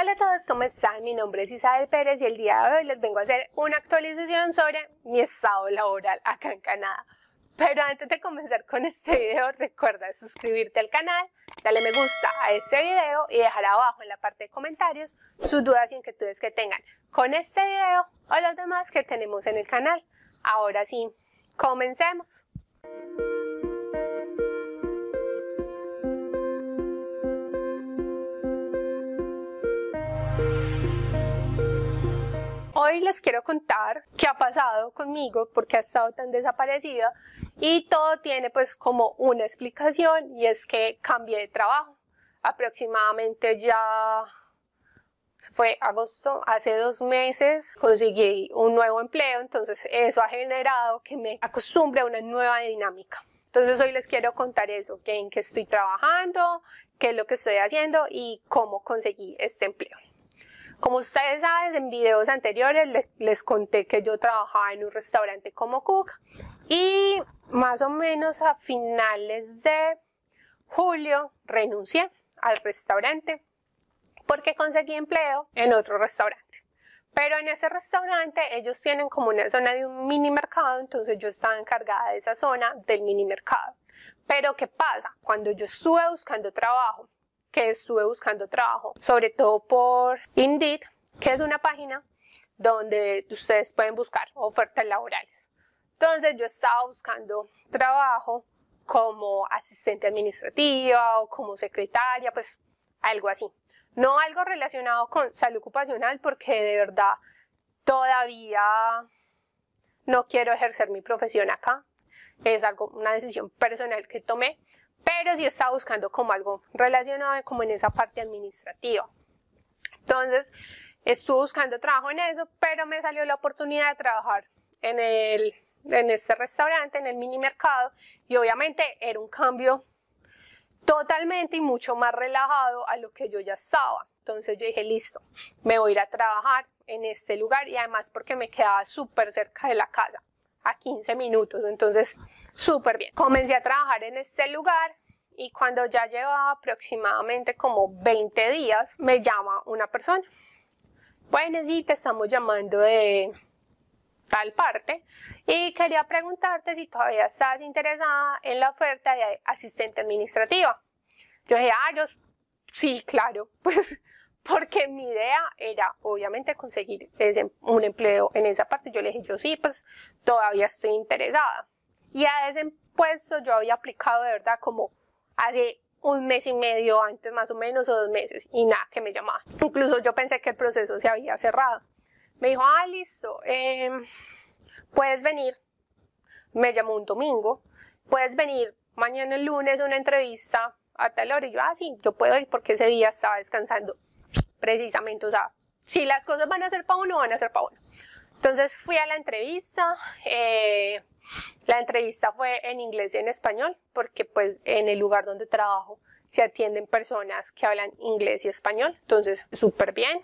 Hola a todos, ¿cómo están? Mi nombre es Isabel Pérez y el día de hoy les vengo a hacer una actualización sobre mi estado laboral acá en Canadá. Pero antes de comenzar con este video, recuerda suscribirte al canal, dale me gusta a este video y dejar abajo en la parte de comentarios sus dudas y inquietudes que tengan con este video o los demás que tenemos en el canal. Ahora sí, comencemos. hoy les quiero contar qué ha pasado conmigo, porque ha estado tan desaparecida y todo tiene pues como una explicación y es que cambié de trabajo. Aproximadamente ya fue agosto, hace dos meses conseguí un nuevo empleo, entonces eso ha generado que me acostumbre a una nueva dinámica. Entonces hoy les quiero contar eso, en qué estoy trabajando, qué es lo que estoy haciendo y cómo conseguí este empleo. Como ustedes saben, en videos anteriores les, conté que yo trabajaba en un restaurante como cook y más o menos a finales de julio renuncié al restaurante porque conseguí empleo en otro restaurante. Pero en ese restaurante ellos tienen como una zona de un mini mercado, entonces yo estaba encargada de esa zona del mini mercado. Pero ¿qué pasa? Cuando yo estuve buscando trabajo que estuve buscando trabajo, sobre todo por Indeed, que es una página donde ustedes pueden buscar ofertas laborales. Entonces yo estaba buscando trabajo como asistente administrativa o como secretaria, pues algo así. No algo relacionado con salud ocupacional porque de verdad todavía no quiero ejercer mi profesión acá. Es algo, una decisión personal que tomé pero sí estaba buscando como algo relacionado como en esa parte administrativa. Entonces, estuve buscando trabajo en eso, pero me salió la oportunidad de trabajar en, el, en este restaurante, en el mini mercado, y obviamente era un cambio totalmente y mucho más relajado a lo que yo ya estaba. Entonces yo dije, listo, me voy a ir a trabajar en este lugar y además porque me quedaba súper cerca de la casa, a 15 minutos. Entonces súper bien. Comencé a trabajar en este lugar y cuando ya llevaba aproximadamente como 20 días, me llama una persona. Bueno, sí, te estamos llamando de tal parte y quería preguntarte si todavía estás interesada en la oferta de asistente administrativa. Yo dije, ah, yo sí, claro, pues porque mi idea era obviamente conseguir un empleo en esa parte. Yo le dije, yo sí, pues todavía estoy interesada. Y a ese puesto yo había aplicado de verdad como hace un mes y medio antes más o menos o dos meses y nada que me llamaba. Incluso yo pensé que el proceso se había cerrado. Me dijo, ah, listo, em, puedes venir. Me llamó un domingo, puedes venir mañana el lunes una entrevista a tal hora. Y yo, ah, sí, yo puedo ir porque ese día estaba descansando. Precisamente, o sea, si las cosas van a ser para uno, van a ser para uno. Entonces fui a la entrevista, eh, la entrevista fue en inglés y en español, porque pues en el lugar donde trabajo se atienden personas que hablan inglés y español, entonces súper bien.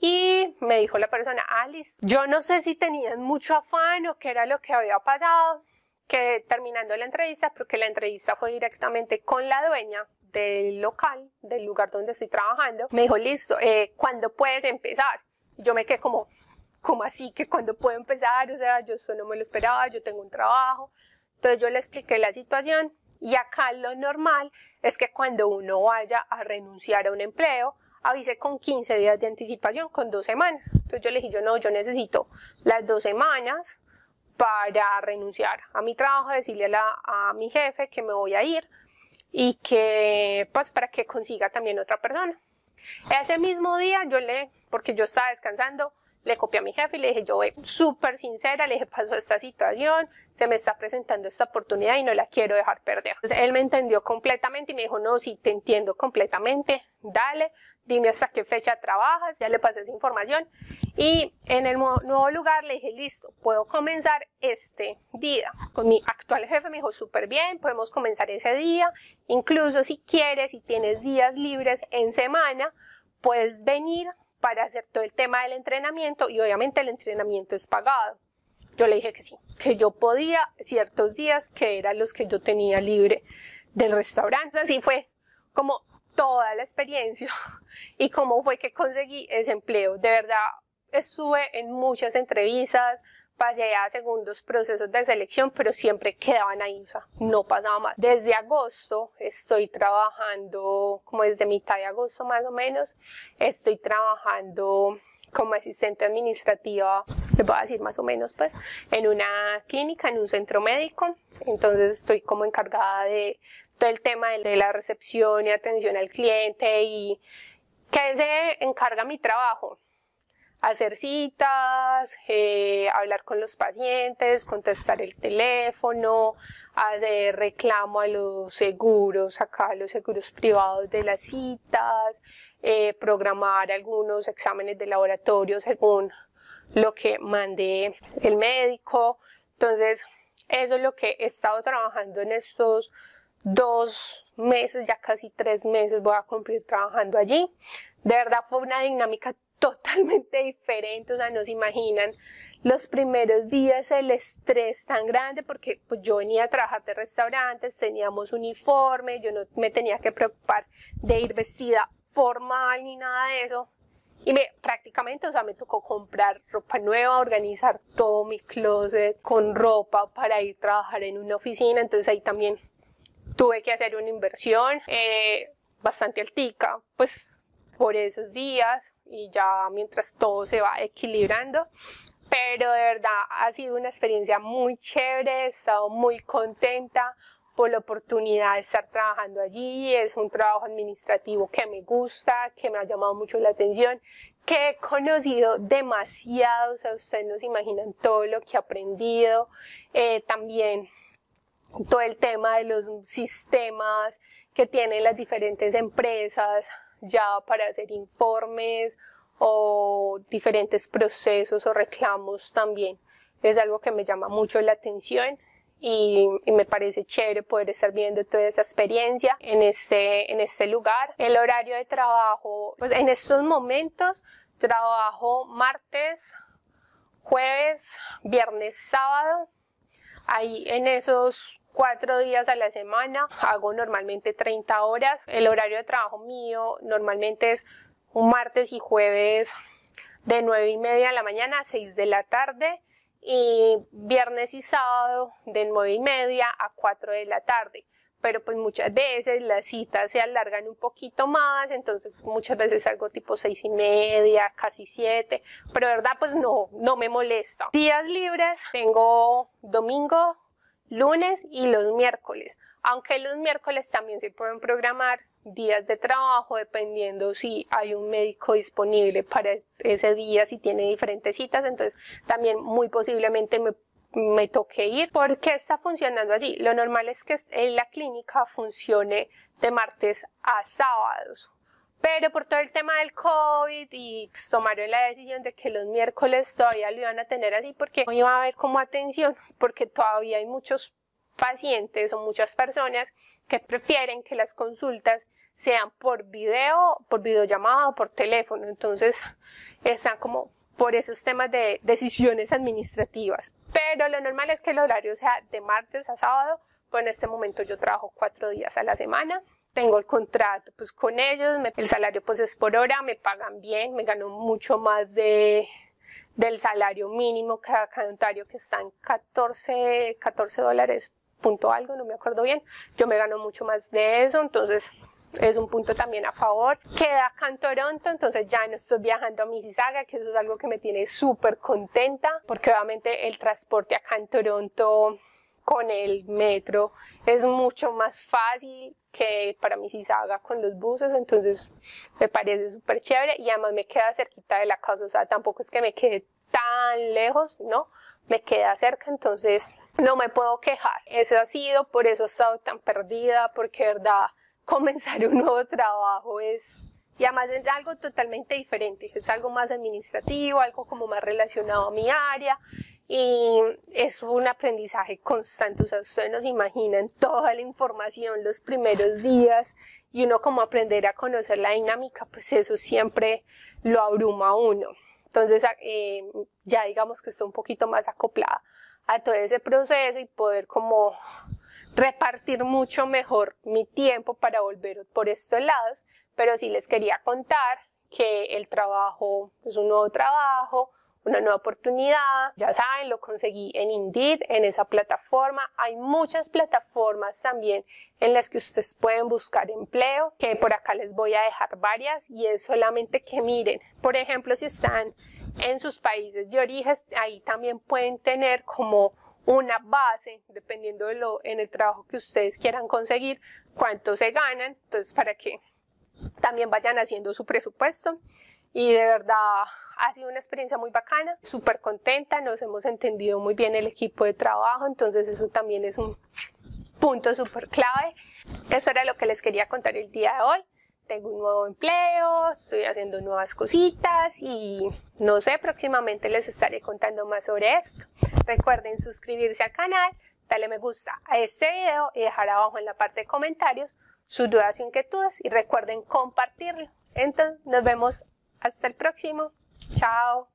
Y me dijo la persona, Alice, yo no sé si tenía mucho afán o qué era lo que había pasado, que terminando la entrevista, porque la entrevista fue directamente con la dueña del local, del lugar donde estoy trabajando, me dijo, listo, eh, ¿cuándo puedes empezar? Yo me quedé como, ¿cómo así que cuando puedo empezar? O sea, yo eso no me lo esperaba, yo tengo un trabajo. Entonces yo le expliqué la situación y acá lo normal es que cuando uno vaya a renunciar a un empleo, avise con 15 días de anticipación, con dos semanas. Entonces yo le dije, yo no, yo necesito las dos semanas para renunciar a mi trabajo, decirle a, a mi jefe que me voy a ir y que, pues, para que consiga también otra persona. Ese mismo día yo le, porque yo estaba descansando, le copié a mi jefe y le dije, yo súper sincera, le dije, pasó esta situación, se me está presentando esta oportunidad y no la quiero dejar perder. Entonces, él me entendió completamente y me dijo, no, sí, te entiendo completamente, dale, dime hasta qué fecha trabajas, ya le pasé esa información. Y en el nuevo lugar le dije, listo, puedo comenzar este día. Con mi actual jefe me dijo, súper bien, podemos comenzar ese día. Incluso si quieres, si tienes días libres en semana, puedes venir para hacer todo el tema del entrenamiento y obviamente el entrenamiento es pagado. Yo le dije que sí, que yo podía ciertos días que eran los que yo tenía libre del restaurante. Así fue como toda la experiencia y cómo fue que conseguí ese empleo. De verdad, estuve en muchas entrevistas, pasé a segundos procesos de selección, pero siempre quedaban ahí, o sea, no pasaba más. Desde agosto estoy trabajando, como desde mitad de agosto más o menos, estoy trabajando como asistente administrativa, les voy a decir más o menos, pues, en una clínica, en un centro médico. Entonces estoy como encargada de todo el tema de la recepción y atención al cliente y que se encarga mi trabajo hacer citas, eh, hablar con los pacientes, contestar el teléfono, hacer reclamo a los seguros, sacar los seguros privados de las citas, eh, programar algunos exámenes de laboratorio según lo que mandé el médico. Entonces, eso es lo que he estado trabajando en estos dos meses, ya casi tres meses voy a cumplir trabajando allí. De verdad fue una dinámica totalmente diferente, o sea, no se imaginan los primeros días el estrés tan grande porque pues, yo venía a trabajar de restaurantes, teníamos uniforme, yo no me tenía que preocupar de ir vestida formal ni nada de eso. Y me, prácticamente, o sea, me tocó comprar ropa nueva, organizar todo mi closet con ropa para ir a trabajar en una oficina. Entonces ahí también tuve que hacer una inversión eh, bastante altica, pues por esos días y ya mientras todo se va equilibrando. Pero de verdad ha sido una experiencia muy chévere, he estado muy contenta por la oportunidad de estar trabajando allí. Es un trabajo administrativo que me gusta, que me ha llamado mucho la atención, que he conocido demasiado, o sea, ustedes no se imaginan todo lo que he aprendido. Eh, también todo el tema de los sistemas que tienen las diferentes empresas, ya para hacer informes o diferentes procesos o reclamos también. Es algo que me llama mucho la atención y, me parece chévere poder estar viendo toda esa experiencia en este, en lugar. El horario de trabajo, pues en estos momentos trabajo martes, jueves, viernes, sábado Ahí en esos cuatro días a la semana hago normalmente 30 horas. El horario de trabajo mío normalmente es un martes y jueves de nueve y media de la mañana a 6 de la tarde y viernes y sábado de nueve y media a 4 de la tarde pero pues muchas veces las citas se alargan un poquito más, entonces muchas veces algo tipo seis y media, casi siete, pero verdad pues no, no me molesta. Días libres, tengo domingo, lunes y los miércoles, aunque los miércoles también se pueden programar días de trabajo dependiendo si hay un médico disponible para ese día, si tiene diferentes citas, entonces también muy posiblemente me me toque ir. ¿Por qué está funcionando así? Lo normal es que en la clínica funcione de martes a sábados. Pero por todo el tema del COVID y pues, tomaron la decisión de que los miércoles todavía lo iban a tener así porque no iba a haber como atención, porque todavía hay muchos pacientes o muchas personas que prefieren que las consultas sean por video, por videollamada o por teléfono. Entonces está como por esos temas de decisiones administrativas. Pero lo normal es que el horario sea de martes a sábado, pues en este momento yo trabajo cuatro días a la semana. Tengo el contrato pues con ellos, el salario pues es por hora, me pagan bien, me gano mucho más de, del salario mínimo cada calendario que están 14, 14 dólares punto algo, no me acuerdo bien. Yo me gano mucho más de eso, entonces es un punto también a favor. Queda acá en Toronto, entonces ya no estoy viajando a Mississauga, que eso es algo que me tiene súper contenta, porque obviamente el transporte acá en Toronto con el metro es mucho más fácil que para Mississauga con los buses, entonces me parece súper chévere y además me queda cerquita de la casa, o sea, tampoco es que me quede tan lejos, ¿no? Me queda cerca, entonces no me puedo quejar. eso ha sido, por eso he estado tan perdida, porque verdad comenzar un nuevo trabajo es, y además es algo totalmente diferente, es algo más administrativo, algo como más relacionado a mi área, y es un aprendizaje constante, o sea, ustedes nos imaginan toda la información los primeros días y uno como aprender a conocer la dinámica, pues eso siempre lo abruma a uno. Entonces ah, eh, ya digamos que estoy un poquito más acoplada a todo ese proceso y poder como repartir mucho mejor mi tiempo para volver por estos lados, pero sí les quería contar que el trabajo es un nuevo trabajo, una nueva oportunidad. Ya saben, lo conseguí en Indeed, en esa plataforma. Hay muchas plataformas también en las que ustedes pueden buscar empleo, que por acá les voy a dejar varias y es solamente que miren, por ejemplo, si están en sus países de origen, ahí también pueden tener como una base, dependiendo de lo, en el trabajo que ustedes quieran conseguir, cuánto se ganan, entonces para que también vayan haciendo su presupuesto. Y de verdad ha sido una experiencia muy bacana, súper contenta, nos hemos entendido muy bien el equipo de trabajo, entonces eso también es un punto súper clave. Eso era lo que les quería contar el día de hoy tengo un nuevo empleo, estoy haciendo nuevas cositas y no sé, próximamente les estaré contando más sobre esto. Recuerden suscribirse al canal, darle me gusta a este video y dejar abajo en la parte de comentarios sus dudas y inquietudes y recuerden compartirlo. Entonces, nos vemos hasta el próximo. Chao.